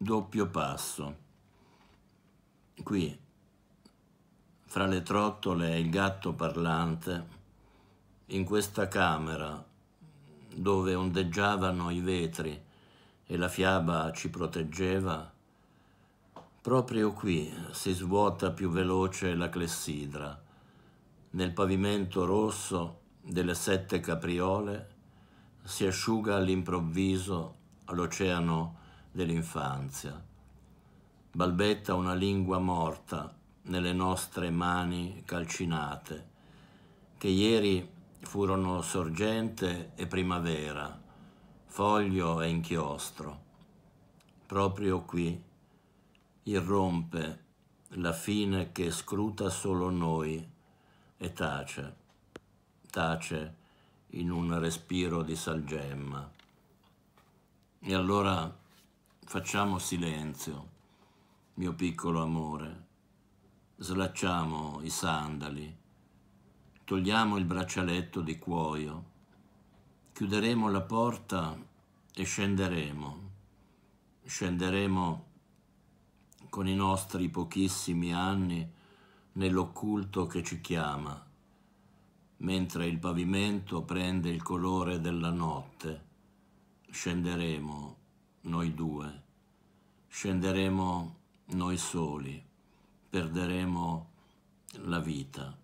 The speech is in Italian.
doppio passo. Qui, fra le trottole e il gatto parlante, in questa camera dove ondeggiavano i vetri e la fiaba ci proteggeva, proprio qui si svuota più veloce la clessidra, nel pavimento rosso delle sette capriole si asciuga all'improvviso l'oceano dell'infanzia. Balbetta una lingua morta nelle nostre mani calcinate, che ieri furono sorgente e primavera, foglio e inchiostro. Proprio qui irrompe la fine che scruta solo noi e tace, tace in un respiro di salgemma. E allora facciamo silenzio, mio piccolo amore, slacciamo i sandali, togliamo il braccialetto di cuoio, chiuderemo la porta e scenderemo, scenderemo con i nostri pochissimi anni nell'occulto che ci chiama, mentre il pavimento prende il colore della notte, scenderemo noi due, scenderemo noi soli, perderemo la vita.